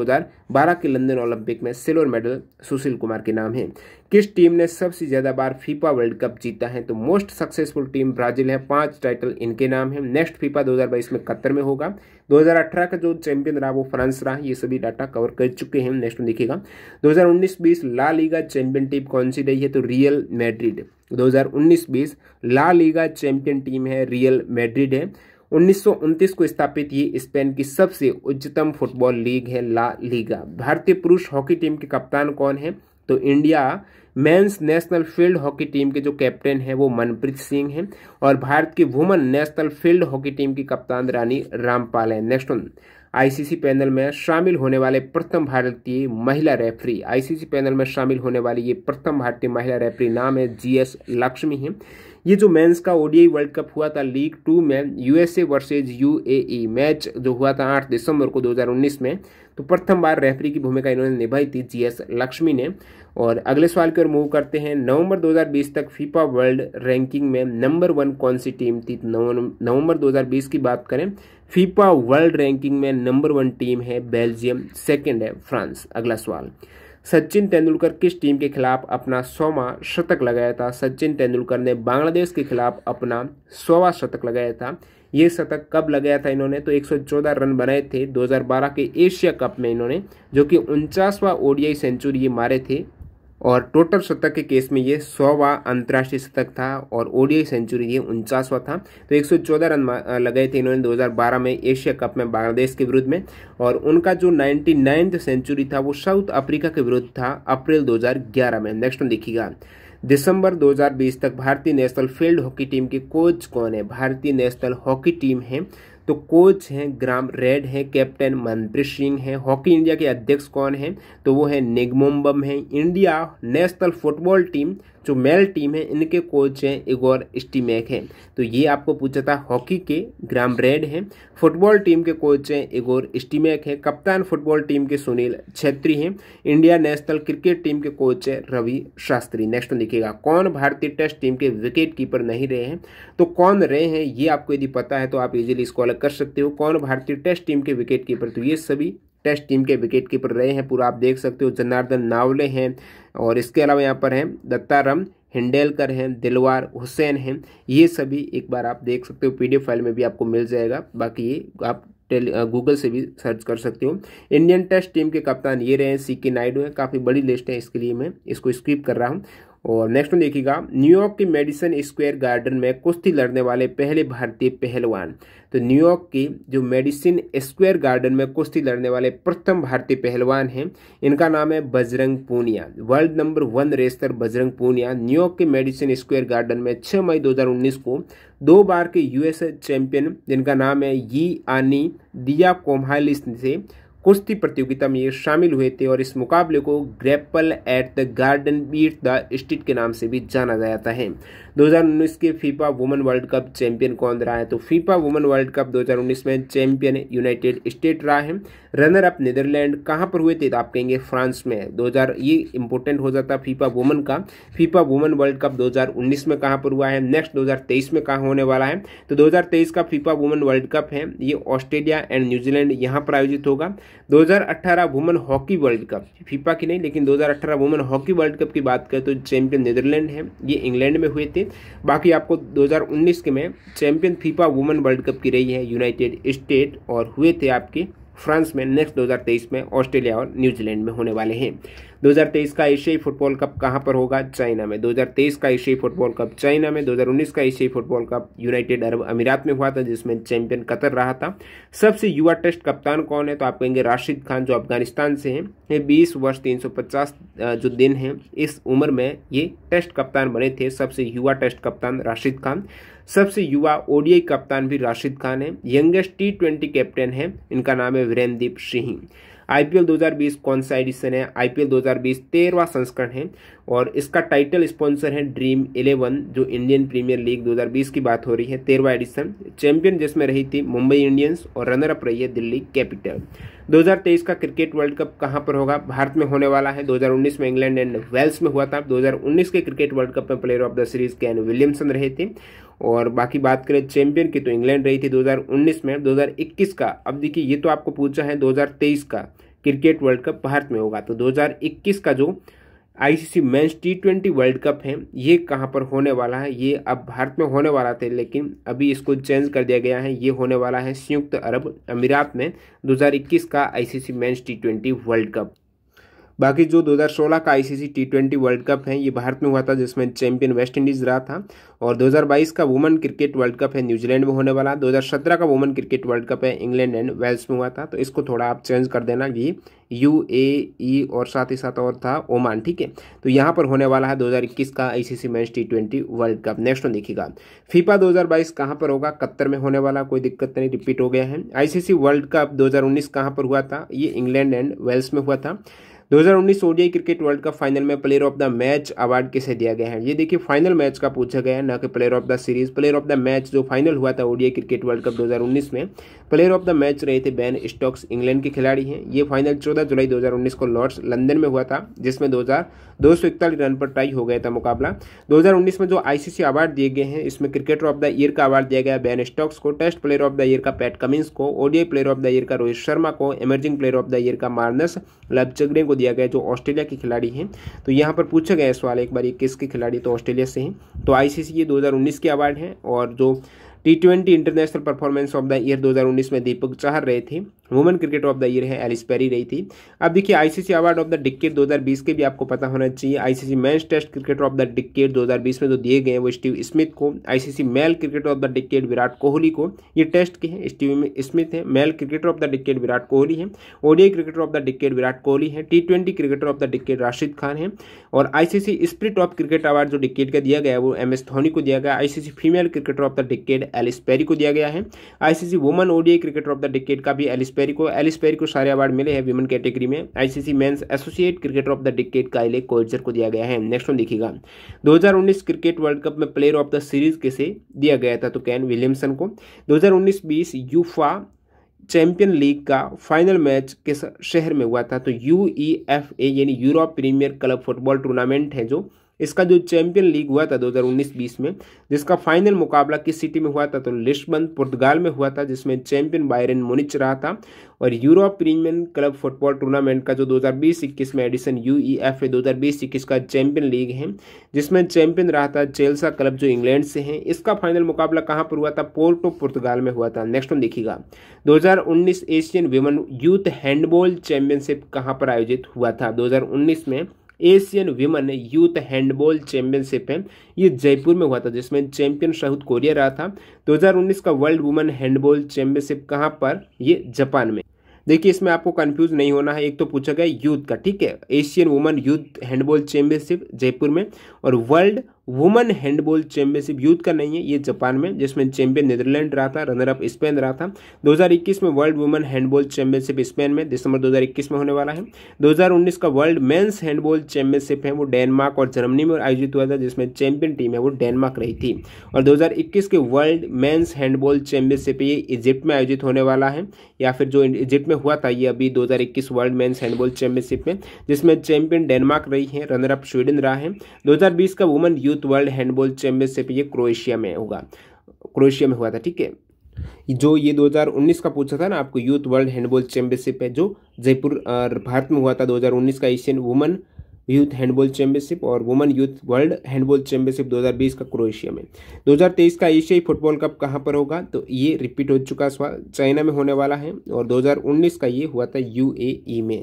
Speaker 1: बारह के लंदन ओलंपिक में सिल्वर मेडल सुशील कुमार के नाम है किस टीम ने सबसे ज़्यादा बार फीफा वर्ल्ड कप जीता है तो मोस्ट सक्सेसफुल टीम ब्राज़ील है पांच टाइटल इनके नाम है नेक्स्ट फीफा 2022 में कतर में होगा 2018 का जो चैंपियन रहा वो फ्रांस रहा ये सभी डाटा कवर कर चुके हैं नेक्स्ट में देखिएगा 2019-20 ला लीगा चैंपियन टीम कौन सी रही है तो रियल मेड्रिड दो हजार ला लीगा चैंपियन टीम है रियल मेड्रिड है उन्नीस को स्थापित ये स्पेन की सबसे उच्चतम फुटबॉल लीग है ला लीगा भारतीय पुरुष हॉकी टीम के कप्तान कौन है तो India men's national field hockey team के जो कैप्टन हैं वो मनप्रीत सिंह हैं और भारत की woman national field hockey team की कप्तान रानी रामपाल हैं नेक्स्ट वन आईसीसी पैनल में शामिल होने वाले प्रथम भारतीय महिला रेफरी आईसीसी पैनल में शामिल होने वाली ये प्रथम भारतीय महिला रेफरी नाम है जीएस लक्ष्मी है ये जो मेंस का ओडीआई वर्ल्ड कप हुआ था लीग टू में यूएसए वर्सेज यूएई मैच जो हुआ था 8 दिसंबर को 2019 में तो प्रथम बार रेफरी की भूमिका इन्होंने निभाई थी जीएस लक्ष्मी ने और अगले सवाल की ओर मूव करते हैं नवंबर 2020 तक फीफा वर्ल्ड रैंकिंग में नंबर वन कौन सी टीम थी नवंबर 2020 की बात करें फीफा वर्ल्ड रैंकिंग में नंबर वन टीम है बेल्जियम सेकंड है फ्रांस अगला सवाल सचिन तेंदुलकर किस टीम के खिलाफ अपना सौवा शतक लगाया था सचिन तेंदुलकर ने बांग्लादेश के खिलाफ अपना सौवा शतक लगाया था ये शतक कब लगाया था इन्होंने तो 114 रन बनाए थे 2012 के एशिया कप में इन्होंने जो कि उनचासवा ओडीआई सेंचुरी ये मारे थे और टोटल शतक के केस में ये सौवा अंतर्राष्ट्रीय शतक था और ओडीआई सेंचुरी ये उनचासवा था तो 114 रन लगाए थे इन्होंने 2012 में एशिया कप में बांग्लादेश के विरुद्ध में और उनका जो नाइन्टी सेंचुरी था वो साउथ अफ्रीका के विरुद्ध था अप्रैल 2011 में नेक्स्ट देखिएगा दिसंबर 2020 तक भारतीय नेशनल फील्ड हॉकी टीम के कोच कौन है भारतीय नेशनल हॉकी टीम है तो कोच हैं ग्राम रेड हैं कैप्टन मनप्रीत सिंह हैं हॉकी इंडिया के अध्यक्ष कौन हैं तो वो है निगमोम्बम हैं इंडिया नेशनल फुटबॉल टीम जो मेल टीम है इनके कोच हैं इगोर स्टीमैक हैं तो ये आपको पूछा था हॉकी के ग्राम रेड हैं फुटबॉल टीम के कोच हैं इगोर स्टीमैक हैं कप्तान फुटबॉल टीम के सुनील छेत्री हैं इंडिया नेशनल क्रिकेट टीम के कोच हैं रवि शास्त्री नेक्स्ट लिखेगा कौन भारतीय टेस्ट टीम के विकेट कीपर नहीं रहे हैं तो कौन रहे हैं ये आपको यदि पता है तो आप इजिली इसको अलग कर सकते हो कौन भारतीय टेस्ट टीम के विकेट कीपर तो ये सभी टेस्ट टीम के विकेट कीपर रहे हैं पूरा आप देख सकते हो जनार्दन नावले हैं और इसके अलावा यहाँ पर हैं दत्ताराम हिंडेलकर हैं दिलवार हुसैन हैं ये सभी एक बार आप देख सकते हो पीडीएफ फाइल में भी आपको मिल जाएगा बाकी ये आप गूगल से भी सर्च कर सकते हो इंडियन टेस्ट टीम के कप्तान ये रहे हैं सी के नायडू हैं काफ़ी बड़ी लिस्ट है इसके लिए मैं इसको स्किप कर रहा हूँ और नेक्स्ट में देखिएगा न्यूयॉर्क के मेडिसन स्क्वायर गार्डन में कुश्ती लड़ने वाले पहले भारतीय पहलवान तो न्यूयॉर्क के जो मेडिसिन स्क्वायर गार्डन में कुश्ती लड़ने वाले प्रथम भारतीय पहलवान हैं इनका नाम है Bajrang Punia world number one wrestler Bajrang Punia न्यूयॉर्क के मेडिसिन स्क्वायर गार्डन में 6 मई 2019 को दो बार के यूएस चैंपियन जिनका नाम है यी आनी दिया कोम्हालिस से कुश्ती प्रतियोगिता में ये शामिल हुए थे और इस मुकाबले को grapple at the garden beat the street के नाम से भी जाना जाता है 2019 के FIFA women world cup champion कौन रहा है तो फीफा वुमेन वर्ल्ड कप 2019 में चैंपियन यूनाइटेड स्टेट रहा है रनर अप नीदरलैंड कहाँ पर हुए थे तो आप कहेंगे फ्रांस में 2000 ये इंपॉर्टेंट हो जाता है फीफा वुमेन का फीफा वुमेन वर्ल्ड कप 2019 में कहाँ पर हुआ है नेक्स्ट 2023 में कहाँ होने वाला है तो 2023 का फीफा वुमेन वर्ल्ड कप है ये ऑस्ट्रेलिया एंड न्यूजीलैंड यहाँ पर आयोजित होगा 2018 women hockey world cup FIFA की नहीं लेकिन 2018 वुमेन हॉकी वर्ल्ड कप की बात करें तो चैंपियन नीदरलैंड है ये इंग्लैंड में हुए थे थी बाकी आपको 2019 के में champion FIFA women world cup की रही है यूनाइटेड स्टेट और हुए थे आपके फ्रांस में नेक्स्ट 2023 में ऑस्ट्रेलिया और न्यूजीलैंड में होने वाले हैं 2023 का एशियाई फुटबॉल कप कहाँ पर होगा चाइना में 2023 का एशियाई फुटबॉल कप चाइना में 2019 का एशियाई फुटबॉल कप यूनाइटेड अरब अमीरात में हुआ था जिसमें चैंपियन कतर रहा था सबसे युवा टेस्ट कप्तान कौन है तो आप कहेंगे राशिद खान जो अफगानिस्तान से हैं ये बीस वर्ष तीन जो दिन हैं इस उम्र में ये टेस्ट कप्तान बने थे सबसे युवा टेस्ट कप्तान राशिद खान सबसे युवा ओडीआई कप्तान भी राशिद खान है यंगेस्ट टी ट्वेंटी कैप्टन है इनका नाम है वीरेंद्रदीप सिंह आईपीएल 2020 कौन सा एडिशन है आईपीएल 2020 तेरवा संस्करण है और इसका टाइटल स्पॉन्सर है ड्रीम इलेवन जो इंडियन प्रीमियर लीग 2020 की बात हो रही है तेरहवा एडिशन चैंपियन जिसमें रही थी मुंबई इंडियंस और रनर अप रही है दिल्ली कैपिटल 2023 का क्रिकेट वर्ल्ड कप कहां पर होगा भारत में होने वाला है 2019 में इंग्लैंड एंड वेल्स में हुआ था 2019 के क्रिकेट वर्ल्ड कप में player of the series Kane Williamson रहे थे और बाकी बात करें चैंपियन की तो इंग्लैंड रही थी 2019 में 2021 का अब देखिए ये तो आपको पूछा है 2023 का क्रिकेट वर्ल्ड कप भारत में होगा तो 2021 का जो ICC men's T twenty world cup है ये कहाँ पर होने वाला है ये अब भारत में होने वाला था लेकिन अभी इसको चेंज कर दिया गया है ये होने वाला है संयुक्त अरब अमीरात में 2021 का ICC men's T twenty world cup बाकी जो 2016 का ICC T twenty world cup है ये भारत में हुआ था जिसमें चैंपियन वेस्ट इंडीज़ रहा था और 2022 का वुमेन क्रिकेट वर्ल्ड कप है न्यूजीलैंड में होने वाला 2017 का वुमेन क्रिकेट वर्ल्ड कप है इंग्लैंड एंड वेल्स में हुआ था तो इसको थोड़ा आप चेंज कर देना कि यू ए ई और साथ ही साथ और था ओमान ठीक है तो यहाँ पर होने वाला है 2021 का ICC match T twenty world cup next में देखिएगा फीफा 2022 कहाँ पर होगा कत्तर में होने वाला कोई दिक्कत नहीं रिपीट हो गया है आईसीसी वर्ल्ड कप 2019 कहाँ पर हुआ था ये इंग्लैंड एंड वेल्स में हुआ था 2019 ODI cricket world cup final में player of the match award किसे दिया गया है ये देखिए फाइनल मैच का पूछा गया है ना कि player of the series player of the match जो फाइनल हुआ था ओडीआई क्रिकेट वर्ल्ड कप 2019 में प्लेयर ऑफ द मैच रहे थे बैन स्टॉक्स इंग्लैंड के खिलाड़ी हैं ये फाइनल 14 जुलाई 2019 को लॉर्ड्स लंदन में हुआ था जिसमें दो हज़ार रन पर ट्राई हो गया था मुकाबला 2019 में जो आईसीसी अवार्ड दिए गए हैं इसमें क्रिकेटर ऑफ द ईयर का अवार्ड दिया गया बैन स्टॉक्स को test player of the year का पैट कमिंस को ODI player of the year का रोहित शर्मा को emerging player of the year का मार्नस लबचगरे को दिया गया जो ऑस्ट्रेलिया के खिलाड़ी हैं तो यहाँ पर पूछा गया सवाल एक बार ये किसके खिलाड़ी तो ऑस्ट्रेलिया से हैं तो आईसीसी ये 2019 के अवार्ड हैं और जो T twenty international performance of the year 2019 में दीपक चाह रहे थे women cricketer of the year है एलिस पेरी रही थी अब देखिए ICC award of the decade 2020 के भी आपको पता होना चाहिए ICC men's test cricketer of the decade 2020 में जो दिए गए हैं वो स्टीव स्मिथ को ICC male cricketer of the decade Virat Kohli को ये टेस्ट के हैं स्टीव स्मिथ है male cricketer of the decade Virat Kohli है ODI cricketer of the decade Virat Kohli है T cricketer of the decade Rashid Khan है और ICC spirit of cricket award जो डिकेट का दिया गया वो एम एस धोनी को दिया गया ICC female cricketer of the decade Ellyse Perry को दिया गया है ICC woman ODI cricketer of the decade का भी एलिस पेरी को एलिस पेरी को सारे अवार्ड मिले हैं विमेन कैटेगरी में ICC men's associate cricketer of the decade Kyle Coetzer को दिया गया है नेक्स्ट वन देखिएगा 2019 क्रिकेट वर्ल्ड कप में प्लेयर ऑफ द सीरीज किसे दिया गया था तो कैन विलियमसन को 2019-20 यूफा चैंपियन लीग का फाइनल मैच किस शहर में हुआ था तो यू e यानी Europe premier club football tournament है जो इसका जो चैंपियन लीग हुआ था 2019-20 में जिसका फाइनल मुकाबला किस सिटी में हुआ था तो लिस्बन पुर्तगाल में हुआ था जिसमें चैंपियन बायरन मुनिच रहा था और Europe premium club football tournament का जो 2020-21 में edition U E F A दो का चैंपियन लीग है जिसमें चैंपियन रहा था चेल्सा क्लब जो इंग्लैंड से है इसका फाइनल मुकाबला कहाँ पर हुआ था पोर्टो पुर्तगाल में हुआ था नेक्स्ट वन देखिएगा दो Asian women youth handball championship कहाँ पर आयोजित हुआ था दो में Asian women youth handball championship है ये जयपुर में हुआ था जिसमें चैंपियन साउथ कोरिया रहा था 2019 का वर्ल्ड वुमेन हैंडबॉल चैंपियनशिप कहाँ पर ये जापान में देखिए इसमें आपको कंफ्यूज नहीं होना है एक तो पूछा गया यूथ का ठीक है Asian women youth handball championship Jaipur में और world woman handball championship youth का नहीं है ये जापान में जिसमें चैंपियन नीदरलैंड रहा था रनर अप स्पेन रहा था 2021 में world women handball championship Spain में दिसंबर 2021 में होने वाला है 2019 का वर्ल्ड मेंस हैंडबॉल चैंपियनशिप है वो डेनमार्क और जर्मनी में आयोजित हुआ था जिसमें चैंपियन टीम है वो डेनमार्क रही थी और दो के वर्ल्ड मैंस हैंडबॉल चैंपियनशिप ये इजिप्ट में आयोजित होने वाला है या फिर जो इजिप्ट में हुआ था ये अभी दो वर्ल्ड मैंस हैंडबॉल चैंपियनशिप में जिसमें चैंपियन डेनमार्क रही है रनर अप स्वीडन रहा है दो का women youth youth world handball championship ये क्रोएशिया में होगा क्रोएशिया में हुआ था ठीक है जो ये 2019 का पूछा था ना आपको यूथ वर्ल्ड हैंडबॉल चैंपियनशिप है जो जयपुर भारत में हुआ था 2019 का Asian women youth handball championship और women youth world handball championship 2020 का क्रोएशिया में 2023 का एशियाई फुटबॉल कप कहाँ पर होगा तो ये रिपीट हो चुका सवाल चाइना में होने वाला है और 2019 का ये हुआ था यूएई में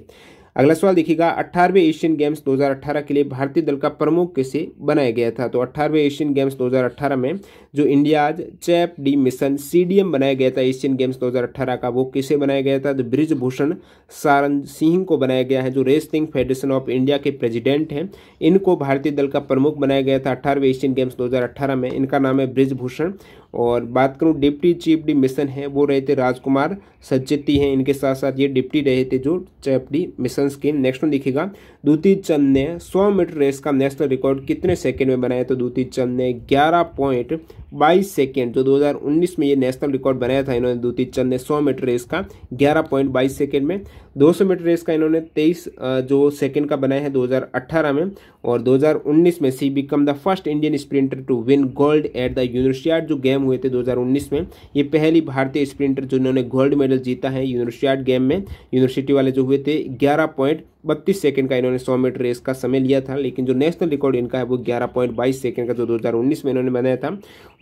Speaker 1: अगला सवाल देखिएगा अट्ठारहवें एशियन गेम्स 2018 के लिए भारतीय दल का प्रमुख किसे बनाया गया था तो अट्ठारहवें एशियन गेम्स 2018 में जो India's chef de mission CDM बनाया गया था एशियन गेम्स 2018 का वो किसे बनाया गया था तो ब्रिजभूषण सारंग सिंह को बनाया गया है जो रेसलिंग फेडरेशन ऑफ इंडिया के प्रेजिडेंट हैं इनको भारतीय दल का प्रमुख बनाया गया था अट्ठारहवें एशियन गेम्स दो में इनका नाम है ब्रिजभूषण और बात करूँ डिप्टी चीफ डी मिशन है वो रहे थे राजकुमार सचेती हैं इनके साथ साथ ये डिप्टी रहे थे जो चैप डी मिशन के नेक्स्ट में दिखेगा दूती चंद ने 100 मीटर रेस का नेशनल रिकॉर्ड कितने सेकंड में बनाया तो दूती चंद ने 11.22 सेकेंड जो 2019 में ये नेशनल रिकॉर्ड बनाया था इन्होंने दूती चंद ने सौ मीटर रेस का बाईस सेकेंड में सौ मीटर रेस का इन्होंने तेईस जो सेकेंड का बनाया है दो में और दो में she become the first Indian sprinter to win gold at the university जो गेम गेम हुए थे 2019 में ये पहली भारतीय स्प्रिंटर जिन्होंने गोल्ड मेडल जीता है यूनिवर्सियाड गेम में यूनिवर्सिटी वाले जो हुए थे ग्यारह पॉइंट बत्तीस सेकेंड का इन्होंने सौ मीटर रेस का समय लिया था लेकिन जो नेशनल रिकॉर्ड इनका है वो ग्यारह पॉइंट बाईस सेकेंड का जो 2019 में इन्होंने बनाया था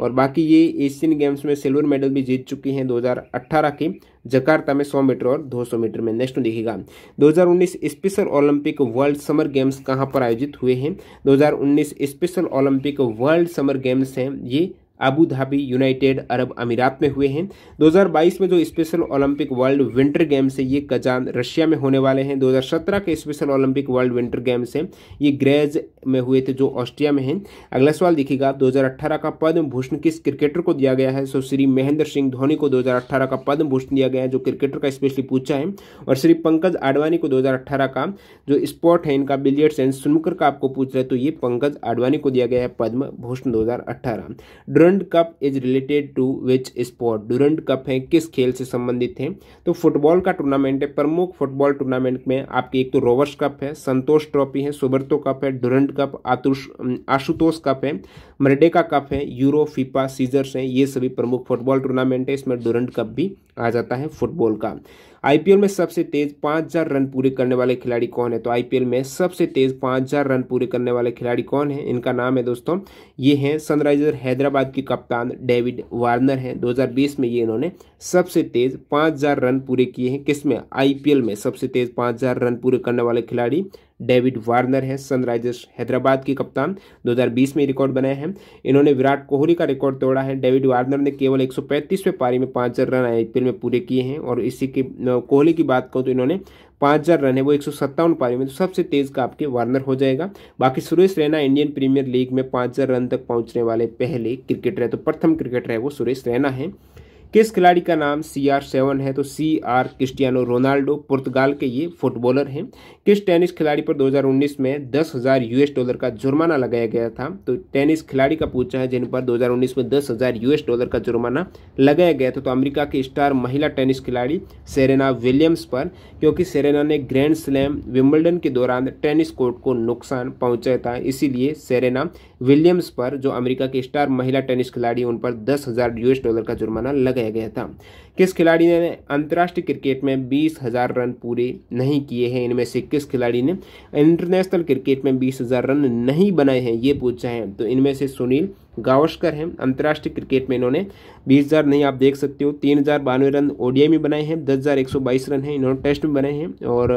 Speaker 1: और बाकी ये एशियन गेम्स में सिल्वर मेडल भी जीत चुकी हैं 2018 की जकार्ता में 100 मीटर और 200 मीटर में नेशनल दिखेगा 2019 special olympic world summer games कहाँ पर आयोजित हुए हैं 2019 special olympic world summer games हैं ये अबू धाबी यूनाइटेड अरब अमीरात में हुए हैं 2022 में जो special olympic world winter games है ये कजान रशिया में होने वाले हैं 2017 के special olympic world winter games हैं ये ग्रेज में हुए थे जो ऑस्ट्रिया में हैं अगला सवाल देखिएगा 2018 का पद्म भूषण किस क्रिकेटर को दिया गया है सो श्री महेंद्र सिंह धोनी को दो का पद्म भूषण दिया गया है जो क्रिकेटर का स्पेशली पूछा है और श्री पंकज आडवाणी को दो का जो स्पोर्ट है इनका बिलियर्ड्स एंड सुनकर का आपको पूछ रहे तो ये पंकज आडवाणी को दिया गया है पद्म भूषण दो हज़ार Durand cup is related to which sport Durand cup है किस खेल से संबंधित है तो फुटबॉल का टूर्नामेंट है प्रमुख फुटबॉल टूर्नामेंट में आपके एक तो रोवर्स कप है संतोष ट्रॉफी है सुबर्तो कप है डूरंड कप आशुतोष कप है मर्डेका कप है यूरो फीफा सीजर्स हैं ये सभी प्रमुख फुटबॉल टूर्नामेंट है इसमें डूरंड कप भी आ जाता है फुटबॉल का आईपीएल में सबसे तेज 5000 रन पूरे करने वाले खिलाड़ी कौन है तो आईपीएल में सबसे तेज 5000 रन पूरे करने वाले खिलाड़ी कौन है इनका नाम है दोस्तों ये हैं सनराइजर हैदराबाद के कप्तान डेविड वार्नर हैं 2020 में ये इन्होंने सबसे तेज 5000 रन पूरे किए हैं किस में आईपीएल में सबसे तेज 5000 रन पूरे करने वाले खिलाड़ी डेविड वार्नर है सनराइजर्स हैदराबाद के कप्तान 2020 में रिकॉर्ड बनाए हैं इन्होंने विराट कोहली का रिकॉर्ड तोड़ा है डेविड वार्नर ने केवल एक सौ पारी में पाँच रन आईपीएल में पूरे किए हैं और इसी के कोहली की बात करूँ तो इन्होंने पाँच हज़ार रन है वो एक पारी में तो सबसे तेज़ का आपके वार्नर हो जाएगा बाकी Suresh Raina Indian premiere league में पाँच हज़ार रन तक पहुंचने वाले पहले क्रिकेटर है तो प्रथम क्रिकेटर है वो सुरेश रैना है किस खिलाड़ी का नाम सी आर सेवन है तो सी आर क्रिस्टियानो रोनाल्डो पुर्तगाल के ये फुटबॉलर हैं किस टेनिस खिलाड़ी पर 2019 में दस हज़ार यूएस डॉलर का जुर्माना लगाया गया था तो टेनिस खिलाड़ी का पूछा है जिन पर 2019 में दस हज़ार यूएस डॉलर का जुर्माना लगाया गया था तो अमेरिका की स्टार महिला टेनिस खिलाड़ी सेरेना विलियम्स पर क्योंकि सेरेना ने ग्रैंड स्लैम विम्बलडन के दौरान टेनिस कोर्ट को नुकसान पहुंचाया था इसीलिए सेरेना विलियम्स पर जो अमेरिका की स्टार महिला टेनिस खिलाड़ी उन पर दस हज़ार यूएस डॉलर का जुर्माना लगाया गया था किस खिलाड़ी ने अंतर्राष्ट्रीय क्रिकेट में बीस हज़ार रन पूरे नहीं किए हैं इनमें से किस खिलाड़ी ने इंटरनेशनल क्रिकेट में बीस हज़ार रन नहीं बनाए हैं ये पूछा है तो इनमें से सुनील गावस्कर हैं अंतर्राष्ट्रीय क्रिकेट में इन्होंने बीस हज़ार नहीं आप देख सकते हो तीन हज़ार बानवे रन ओडीआई में बनाए हैं दस हज़ार एक सौ बाईस रन हैं इन्होंने टेस्ट में बनाए हैं और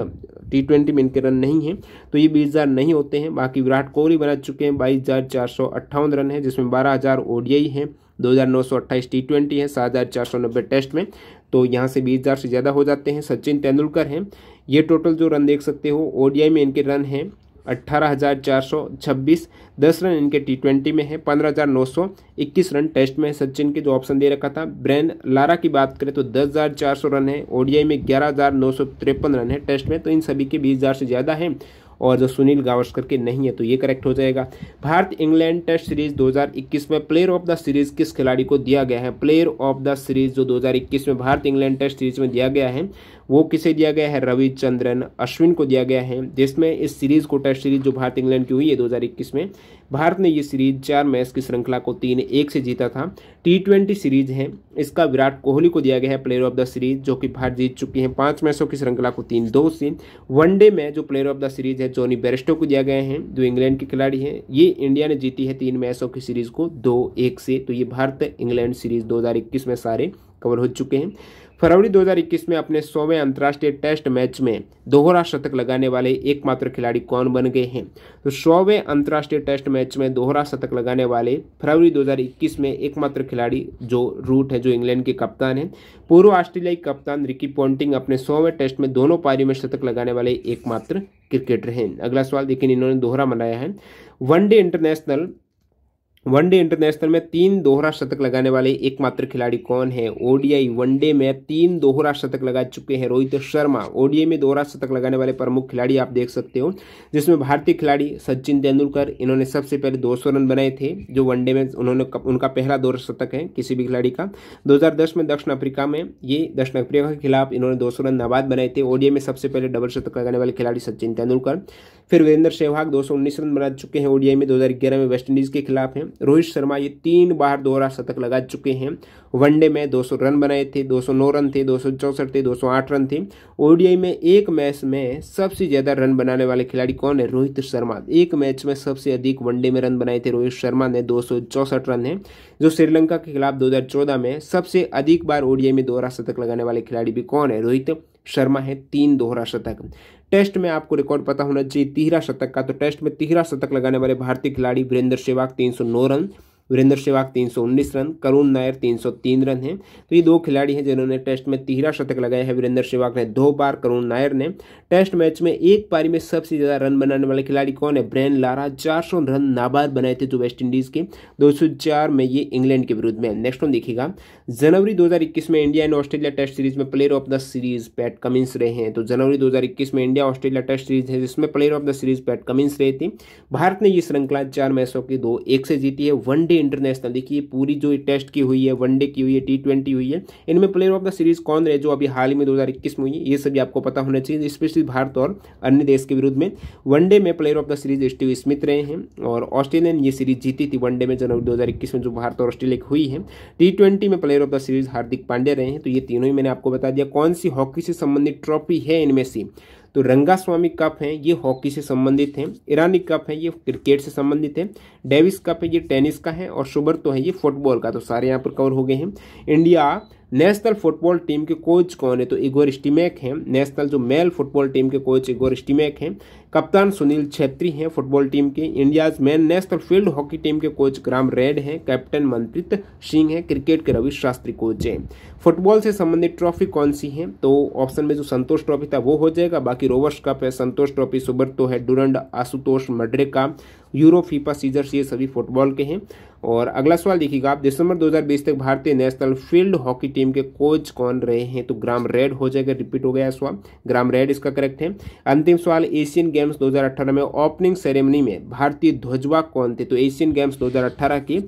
Speaker 1: टी ट्वेंटी में इनके रन नहीं हैं तो ये बीस हज़ार नहीं होते हैं बाकी विराट कोहली बना चुके हैं बाईस हज़ार चार सौ अट्ठावन रन है जिसमें बारह हज़ार ओडीआई हैं दो हज़ार नौ सौ अट्ठाईस टी ट्वेंटी है सात हज़ार चार सौ नब्बे टेस्ट में तो यहाँ से बीस हज़ार से ज़्यादा हो जाते हैं सचिन तेंदुलकर हैं ये टोटल जो रन देख सकते हो ओडीआई में इनके रन हैं अट्ठारह हज़ार चार सौ छब्बीस दस रन इनके टी ट्वेंटी में है पंद्रह हज़ार नौ सौ इक्कीस रन टेस्ट में सचिन के जो ऑप्शन दे रखा था ब्रैन लारा की बात करें तो दस हज़ार चार सौ रन है ओडीआई में ग्यारह हज़ार नौ सौ तिरपन रन है टेस्ट में तो इन सभी के बीस हज़ार से ज़्यादा हैं और जो सुनील गावस्कर के नहीं है तो ये करेक्ट हो जाएगा भारत इंग्लैंड टेस्ट सीरीज 2021 में प्लेयर ऑफ द सीरीज किस खिलाड़ी को दिया गया है प्लेयर ऑफ द सीरीज जो 2021 में भारत इंग्लैंड टेस्ट सीरीज में दिया गया है वो किसे दिया गया है रविचंद्रन अश्विन को दिया गया है जिसमें इस सीरीज को टेस्ट सीरीज जो भारत इंग्लैंड की हुई है दो में भारत ने ये सीरीज चार मैच की श्रृंखला को तीन एक से जीता था टी ट्वेंटी सीरीज है इसका विराट कोहली को दिया गया है प्लेयर ऑफ द सीरीज जो कि भारत जीत चुकी हैं पांच मैचों की श्रृंखला को तीन दो से वनडे में जो प्लेयर ऑफ द सीरीज है जॉनी बेरिस्टो को दिया गया है जो इंग्लैंड के खिलाड़ी हैं ये इंडिया ने जीती है तीन मैचों की सीरीज को दो एक से तो ये भारत इंग्लैंड सीरीज दो में सारे कवर हो चुके हैं फरवरी 2021 में अपने सौवें अंतर्राष्ट्रीय टेस्ट मैच में दोहरा शतक लगाने वाले एकमात्र खिलाड़ी कौन बन गए हैं तो सौवें अंतर्राष्ट्रीय टेस्ट मैच में दोहरा शतक लगाने वाले फरवरी 2021 में एकमात्र खिलाड़ी जो रूट है जो इंग्लैंड के कप्तान हैं पूर्व ऑस्ट्रेलियाई कप्तान रिकी पॉन्टिंग अपने सौवें टेस्ट में दोनों पारी में शतक लगाने वाले एकमात्र क्रिकेटर हैं अगला सवाल देखिए इन्होंने दोहरा मनाया है वनडे इंटरनेशनल वनडे इंटरनेशनल में तीन दोहरा शतक लगाने वाले एकमात्र खिलाड़ी कौन है ओडीआई वनडे में तीन दोहरा शतक लगा चुके हैं रोहित शर्मा ओडीआई में दोहरा शतक लगाने वाले प्रमुख खिलाड़ी आप देख सकते हो जिसमें भारतीय खिलाड़ी सचिन तेंदुलकर इन्होंने सबसे पहले सौ रन बनाए थे जो वनडे में उन्होंने उनका पहला दोहरा शतक है किसी भी खिलाड़ी का दो में दक्षिण अफ्रीका में ये दक्षिण अफ्रीका के खिलाफ इन्होंने दो रन नाबाद बनाए थे ओडीआई में सबसे पहले डबल शतक लगाने वाले खिलाड़ी सचिन तेंदुलकर फिर वीरेंद्र सहवाग दो रन बना चुके हैं ओडीआई में 2011 में वेस्टइंडीज़ के खिलाफ हैं रोहित शर्मा ये तीन बार दोहरा शतक लगा चुके हैं वनडे में 200 रन बनाए थे 209 रन थे दो थे 208 रन थे ओडीआई में एक मैच में सबसे ज़्यादा रन बनाने वाले खिलाड़ी कौन है रोहित शर्मा एक मैच में सबसे अधिक वनडे में रन बनाए थे रोहित शर्मा ने दो रन है जो श्रीलंका के खिलाफ दो में सबसे अधिक बार ओडीआई में दोहरा शतक लगाने वाले खिलाड़ी भी कौन है रोहित शर्मा है तीन दोहरा शतक टेस्ट में आपको रिकॉर्ड पता होना चाहिए तिहरा शतक का तो टेस्ट में तिहरा शतक लगाने वाले भारतीय खिलाड़ी वीरेंद्र सहवाग तीन रन वीरेंद्र सहवाग उन्नीस रन करुण नायर तीन सौ तीन रन हैं तो ये दो खिलाड़ी हैं जिन्होंने टेस्ट में तीहरा शतक लगाया है वीरेंद्र सहवाग ने दो बार करुण नायर ने टेस्ट मैच में एक पारी में सबसे ज़्यादा रन बनाने वाले खिलाड़ी कौन है ब्रैन लारा चार रन नाबाद बनाए थे जो वेस्ट इंडीज़ के दो में ये इंग्लैंड के विरुद्ध में नेक्स्ट वन देखिएगा जनवरी दो में India and Australia test series में player of the series Pat Cummins रहे हैं तो जनवरी दो में इंडिया ऑस्ट्रेलिया टेस्ट सीरीज है जिसमें player of the series Pat Cummins रहे थे भारत ने ये श्रृंखला चार मैचों की दो एक से जीती है वनडे इंटरनेशनल देखिए पूरी जो टेस्ट की हुई है वनडे की हुई है टी ट्वेंटी हुई है इनमें प्लेयर ऑफ द सीरीज कौन रहे जो अभी हाल ही में दो में हुई है ये सभी आपको पता होना चाहिए स्पेशली भारत और अन्य देश के विरुद्ध में वनडे में player of the series Steve Smith रहे हैं और ऑस्ट्रेलिया ने यह सीरीज जीती थी वनडे में जनवरी दो में जो भारत और ऑस्ट्रेलिया की हुई है टी में player of the series Hardik Pandya रहे हैं तो ये तीनों ही मैंने आपको बता दिया कौन सी हॉकी से संबंधित ट्रॉफी है इनमें से तो रंगा स्वामी कप हैं ये हॉकी से संबंधित हैं ईरानी कप है ये क्रिकेट से संबंधित है डेविस कप है ये टेनिस का है और शुभर तो है ये फुटबॉल का तो सारे यहाँ पर कवर हो गए हैं इंडिया नेशनल फुटबॉल टीम के कोच कौन है तो इगोर स्टीमैक हैं नेशनल जो मेल फुटबॉल टीम के कोच इगोर स्टीमैक हैं कप्तान सुनील छेत्री हैं फुटबॉल टीम के India's man national field hockey team के कोच ग्राम रेड हैं कैप्टन मनप्रीत सिंह हैं क्रिकेट के रवि शास्त्री कोच हैं फुटबॉल से संबंधित ट्रॉफी कौन सी है तो ऑप्शन में जो संतोष ट्रॉफी था वो हो जाएगा बाकी रोवर्स कप है संतोष ट्रॉफी सुबर्तो है डुरंड आशुतोष मड्रे का यूरो फीफा सीजर्स ये सभी फुटबॉल के हैं और अगला सवाल देखिएगा आप दिसंबर 2020 तक भारतीय नेशनल फील्ड हॉकी टीम के कोच कौन रहे हैं तो ग्राम रेड हो जाएगा रिपीट हो गया सवाल ग्राम रेड इसका करेक्ट है अंतिम सवाल एशियन गेम्स 2018 में ओपनिंग सेरेमनी में भारतीय ध्वजवाग कौन थे तो एशियन गेम्स 2018 की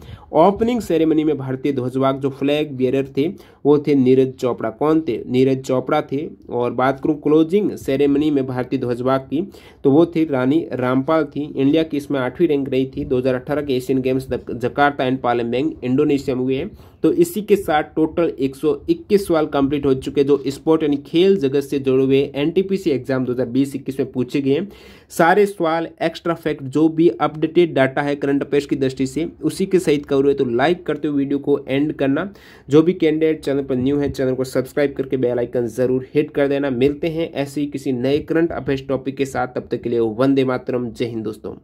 Speaker 1: ओपनिंग सेरेमनी में भारतीय ध्वजवाग जो फ्लैग बियर थे वो थे नीरज चोपड़ा कौन थे नीरज चोपड़ा थे और बात करूँ क्लोजिंग सेरेमनी में भारतीय ध्वजवाक की तो वो थी रानी रामपाल थी इंडिया की इसमें आठवीं रैंक रही थी 2018 के Asian games Jakarta and Palembang Indonesia में हुए हैं तो इसी के साथ टोटल 121 सवाल कंप्लीट हो चुके जो स्पोर्ट यानी खेल जगत से जुड़े हुए एनटीपीसी एग्जाम 2020-21 में पूछे गए हैं सारे सवाल एक्स्ट्रा फैक्ट जो भी अपडेटेड डाटा है करंट अफेयर्स की दृष्टि से उसी के सहित कवर हुए तो लाइक करते हुए वीडियो को एंड करना जो भी कैंडिडेट चैनल पर न्यू है चैनल को सब्सक्राइब करके बेलाइकन जरूर हिट कर देना मिलते हैं ऐसे ही किसी नए करंट अफेयर्स टॉपिक के साथ तब तक के लिए वंदे मातरम जय हिंद दोस्तों